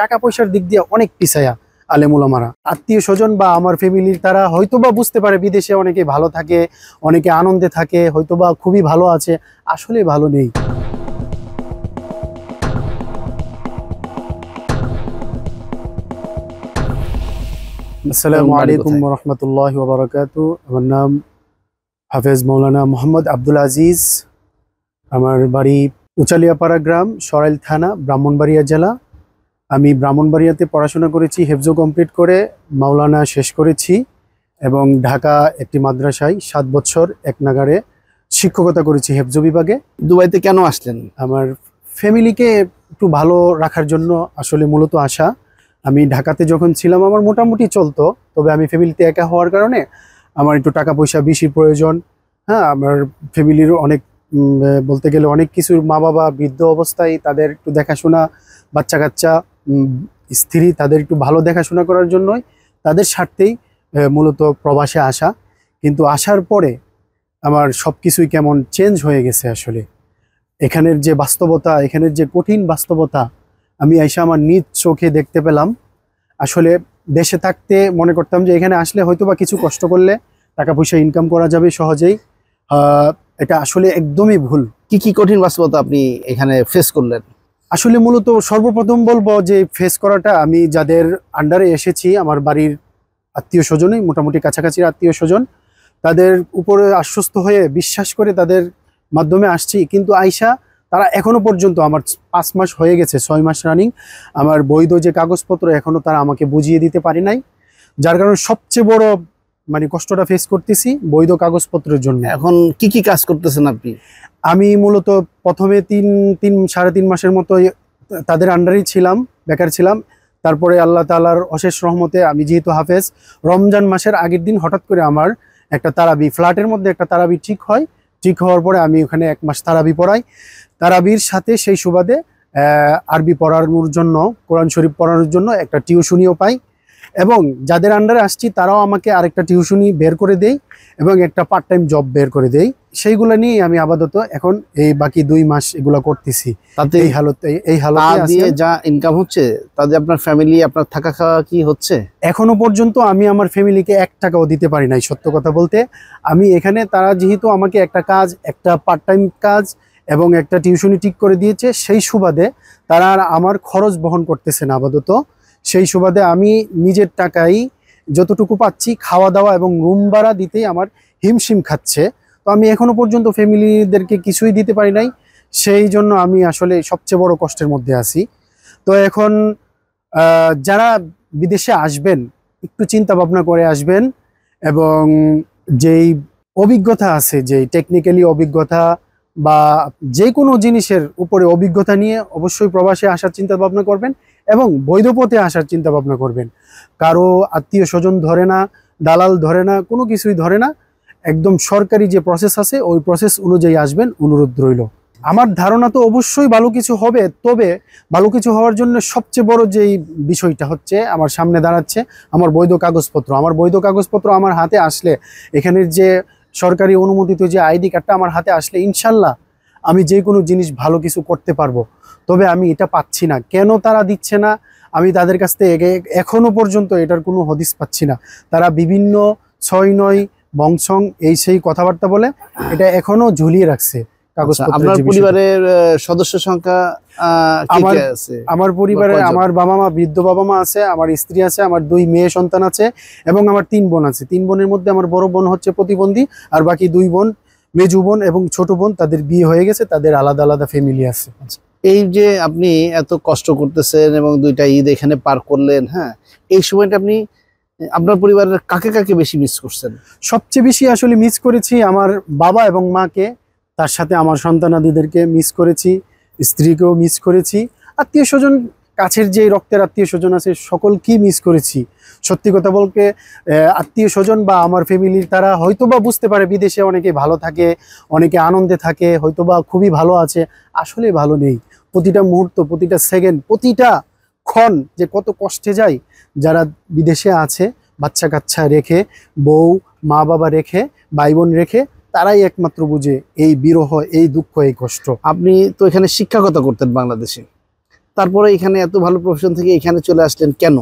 টাকা পয়সার দিক দিয়ে অনেক পিছায়া আলেমুলামারা আত্মীয় স্বজন বা আমার ফ্যামিলির তারা হয়তোবা বুঝতে পারে বিদেশে অনেকে ভালো থাকে অনেকে আনন্দে থাকে হয়তোবা খুবই ভালো আছে আসলে ভালো নেই আসসালামু আলাইকুম রহমতুল্লাহ ওবরাকাত আমার নাম হাফেজ মৌলানা মোহাম্মদ আব্দুল আজিজ আমার বাড়ি উচালিয়াপাড়া গ্রাম সরাইল থানা ব্রাহ্মণবাড়িয়া জেলা আমি ব্রাহ্মণবাড়িয়াতে পড়াশোনা করেছি হেফজো কমপ্লিট করে মাওলানা শেষ করেছি এবং ঢাকা একটি মাদ্রাসায় সাত বছর এক নাগারে শিক্ষকতা করেছি হেফজো বিভাগে দুবাইতে কেন আসলেন আমার ফ্যামিলিকে একটু ভালো রাখার জন্য আসলে মূলত আশা আমি ঢাকাতে যখন ছিলাম আমার মোটামুটি চলতো তবে আমি ফ্যামিলিতে একা হওয়ার কারণে আমার একটু টাকা পয়সা বেশি প্রয়োজন হ্যাঁ আমার ফ্যামিলির অনেক বলতে গেলে অনেক কিছুর মা বাবা বৃদ্ধ অবস্থায় তাদের একটু দেখাশোনা বাচ্চা কাচ্চা স্ত্রী তাদের একটু ভালো দেখাশোনা করার জন্যই তাদের স্বার্থেই মূলত প্রবাসে আসা কিন্তু আসার পরে আমার সব কিছুই কেমন চেঞ্জ হয়ে গেছে আসলে এখানের যে বাস্তবতা এখানের যে কঠিন বাস্তবতা আমি আইসা আমার নিজ চোখে দেখতে পেলাম আসলে দেশে থাকতে মনে করতাম যে এখানে আসলে হয়তো বা কিছু কষ্ট করলে টাকা পয়সা ইনকাম করা যাবে সহজেই এটা আসলে একদমই ভুল কি কি কঠিন বাস্তবতা আপনি এখানে ফেস করলেন আসলে মূলত সর্বপ্রথম বলবো যে ফেস করাটা আমি যাদের আন্ডারে এসেছি আমার বাড়ির আত্মীয় স্বজনে মোটামুটি কাছাকাছির আত্মীয় স্বজন তাদের উপরে আশ্বস্ত হয়ে বিশ্বাস করে তাদের মাধ্যমে আসছি কিন্তু আয়সা তারা এখনো পর্যন্ত আমার পাঁচ মাস হয়ে গেছে ছয় মাস রানিং আমার বৈধ যে কাগজপত্র এখনও তারা আমাকে বুঝিয়ে দিতে পারে নাই যার কারণে সবচেয়ে বড় মানে কষ্টটা ফেস করতেছি বৈধ কাগজপত্রের জন্য এখন কি কি কাজ করতেছেন আপনি আমি মূলত প্রথমে তিন তিন সাড়ে তিন মাসের মতো তাদের আন্ডারেই ছিলাম বেকার ছিলাম তারপরে আল্লাহ তালার অশেষ রহমতে আমি যেহেতু হাফেজ রমজান মাসের আগের দিন হঠাৎ করে আমার একটা তারাবি ফ্ল্যাটের মধ্যে একটা তারাবি ঠিক হয় ঠিক হওয়ার পরে আমি ওখানে এক মাস তারাবি পড়াই তারাবির সাথে সেই সুবাদে আরবি পড়ানোর জন্য কোরআন শরীফ পড়ানোর জন্য একটা টিউশনিও পাই এবং যাদের আন্ডারে আসছি তারাও আমাকে আরেকটা টিউশনই বের করে দেয় এবং একটা পার্ট টাইম জব বের করে দেয় সেইগুলো নিয়ে আমি আপাতত এখন এই বাকি দুই মাস এগুলো করতেছি তাতে এই হালতে এই হালতে যা ইনকাম হচ্ছে তাতে আপনার ফ্যামিলি আপনার থাকা খাওয়া কি হচ্ছে এখনো পর্যন্ত আমি আমার ফ্যামিলিকে এক টাকাও দিতে পারি নাই সত্য কথা বলতে আমি এখানে তারা যেহেতু আমাকে একটা কাজ একটা পার্ট টাইম কাজ এবং একটা টিউশনি ঠিক করে দিয়েছে সেই সুবাদে তারা আর আমার খরচ বহন করতেছে না আপাতত সেই সুবাদে আমি নিজের টাকাই যতটুকু পাচ্ছি খাওয়া দাওয়া এবং রুম ভাড়া দিতেই আমার হিমশিম খাচ্ছে তো আমি এখনো পর্যন্ত ফ্যামিলিদেরকে কিছুই দিতে পারি নাই সেই জন্য আমি আসলে সবচেয়ে বড় কষ্টের মধ্যে আছি তো এখন যারা বিদেশে আসবেন একটু চিন্তা ভাবনা করে আসবেন এবং যেই অভিজ্ঞতা আছে যেই টেকনিক্যালি অভিজ্ঞতা বা যে কোনো জিনিসের উপরে অভিজ্ঞতা নিয়ে অবশ্যই প্রবাসে আসার চিন্তা ভাবনা করবেন এবং বৈধ পথে আসার চিন্তা ভাবনা করবেন কারো আত্মীয় স্বজন ধরে না দালাল ধরে না কোনো কিছুই ধরে না একদম সরকারি যে প্রসেস আছে ওই প্রসেস অনুযায়ী আসবেন অনুরোধ রইল আমার ধারণা তো অবশ্যই ভালো কিছু হবে তবে ভালো কিছু হওয়ার জন্য সবচেয়ে বড় যেই বিষয়টা হচ্ছে আমার সামনে দাঁড়াচ্ছে আমার বৈধ কাগজপত্র আমার বৈধ কাগজপত্র আমার হাতে আসলে এখানের যে সরকারি অনুমোদিত যে আইডি কার্ডটা আমার হাতে আসলে ইনশাল্লাহ আমি যে কোনো জিনিস ভালো কিছু করতে পারবো তবে আমি এটা পাচ্ছি না কেন তারা দিচ্ছে না আমি তাদের কাছ থেকে এখনও পর্যন্ত এটার কোনো হদিস পাচ্ছি না তারা বিভিন্ন ছয় নয় বংশং এই সেই কথাবার্তা বলে এটা এখনও ঝুলিয়ে রাখছে আচ্ছা, আপনার পরিবারের সদস্য সংখ্যা আমার আমার পরিবারে আমার বাবা মা বৃদ্ধ বাবা মা আছে আমার স্ত্রী আছে আমার দুই মেয়ে সন্তান আছে এবং আমার তিন বোন আছে তিন বোনের মধ্যে আমার বড় বোন হচ্ছে প্রতিবন্ধী আর বাকি দুই বোন মেজু বোন এবং ছোট বোন তাদের বিয়ে হয়ে গেছে তাদের আলাদা আলাদা ফ্যামিলি আছে আচ্ছা, এই যে আপনি এত কষ্ট করতেছেন এবং দুইটা ঈদ এখানে পার করলেন হ্যাঁ এই সময়টা আপনি আপনার পরিবারের কাকে কাকে বেশি মিস করছেন সবচেয়ে বেশি আসলে মিস করেছি আমার বাবা এবং মাকে তার সাথে আমার সন্তানাদিদেরকে মিস করেছি স্ত্রীকেও মিস করেছি আত্মীয় স্বজন কাছের যে রক্তের আত্মীয় স্বজন আছে সকলকেই মিস করেছি সত্যি কথা বলতে আত্মীয় স্বজন বা আমার ফ্যামিলির তারা হয়তোবা বুঝতে পারে বিদেশে অনেকে ভালো থাকে অনেকে আনন্দে থাকে হয়তোবা খুবই ভালো আছে আসলে ভালো নেই প্রতিটা মুহূর্ত প্রতিটা সেকেন্ড প্রতিটা ক্ষণ যে কত কষ্টে যায় যারা বিদেশে আছে বাচ্চা কাচ্চা রেখে বউ মা বাবা রেখে ভাই বোন রেখে তারাই একমাত্র বুঝে এই বিরহ এই দুঃখ এই কষ্ট আপনি তো এখানে শিক্ষকতা করতেন বাংলাদেশে তারপরে এখানে এত ভালো প্রফেশন থেকে এখানে চলে আসলেন কেন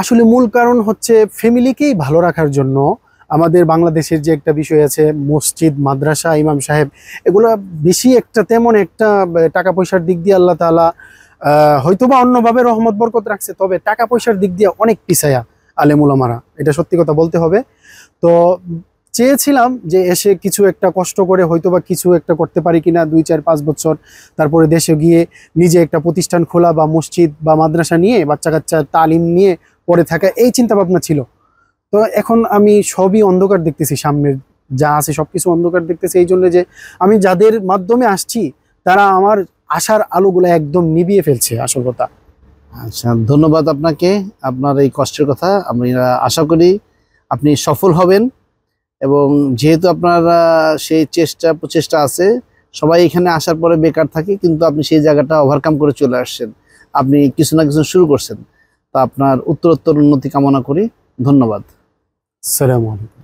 আসলে মূল কারণ হচ্ছে ফ্যামিলিকেই ভালো রাখার জন্য আমাদের বাংলাদেশের যে একটা বিষয় আছে মসজিদ মাদ্রাসা ইমাম সাহেব এগুলো বেশি একটা তেমন একটা টাকা পয়সার দিক দিয়ে আল্লাহ তালা বা অন্যভাবে রহমত বরকত রাখছে তবে টাকা পয়সার দিক দিয়ে অনেক পিছায়া আলেমুলামারা এটা সত্যি কথা বলতে হবে তো চেয়েছিলাম যে এসে কিছু একটা কষ্ট করে হয়তো বা কিছু একটা করতে পারি কিনা দুই চার পাঁচ বছর তারপরে দেশে গিয়ে নিজে একটা প্রতিষ্ঠান খোলা বা মসজিদ বা মাদ্রাসা নিয়ে বাচ্চা কাচ্চা তালিম নিয়ে পড়ে থাকা এই চিন্তা ভাবনা ছিল তো এখন আমি সবই অন্ধকার দেখতেছি সামনের যা আছে সব কিছু অন্ধকার দেখতেছি এই জন্য যে আমি যাদের মাধ্যমে আসছি তারা আমার আশার আলোগুলো একদম নিবিয়ে ফেলছে আসল কথা আচ্ছা ধন্যবাদ আপনাকে আপনার এই কষ্টের কথা আমরা আশা করি আপনি সফল হবেন এবং যেহেতু আপনারা সেই চেষ্টা প্রচেষ্টা আছে সবাই এখানে আসার পরে বেকার থাকে কিন্তু আপনি সেই জায়গাটা ওভারকাম করে চলে আসছেন আপনি কিছু না কিছু শুরু করছেন তা আপনার উত্তরোত্তর উন্নতি কামনা করি ধন্যবাদ সালামালাইকুম